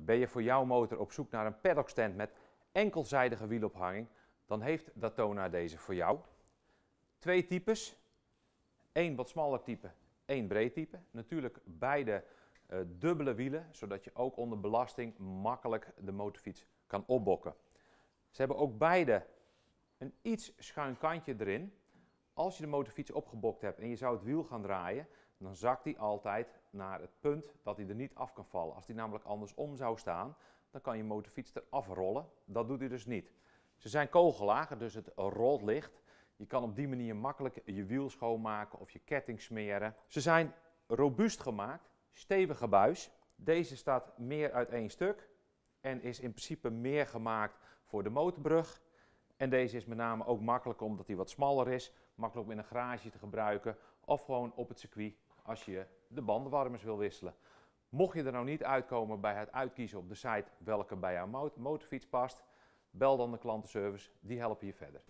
ben je voor jouw motor op zoek naar een stand met enkelzijdige wielophanging, dan heeft Datona deze voor jou. Twee types, één wat smaller type, één breed type. Natuurlijk beide eh, dubbele wielen, zodat je ook onder belasting makkelijk de motorfiets kan opbokken. Ze hebben ook beide een iets schuin kantje erin, als je de motorfiets opgebokt hebt en je zou het wiel gaan draaien, dan zakt die altijd naar het punt dat hij er niet af kan vallen. Als die namelijk andersom zou staan, dan kan je motorfiets eraf rollen. Dat doet hij dus niet. Ze zijn kogellager, dus het rolt licht. Je kan op die manier makkelijk je wiel schoonmaken of je ketting smeren. Ze zijn robuust gemaakt, stevige buis. Deze staat meer uit één stuk en is in principe meer gemaakt voor de motorbrug. En deze is met name ook makkelijk omdat hij wat smaller is, makkelijk om in een garage te gebruiken of gewoon op het circuit als je de bandenwarmers wil wisselen. Mocht je er nou niet uitkomen bij het uitkiezen op de site welke bij jouw motorfiets past, bel dan de klantenservice, die helpen je verder.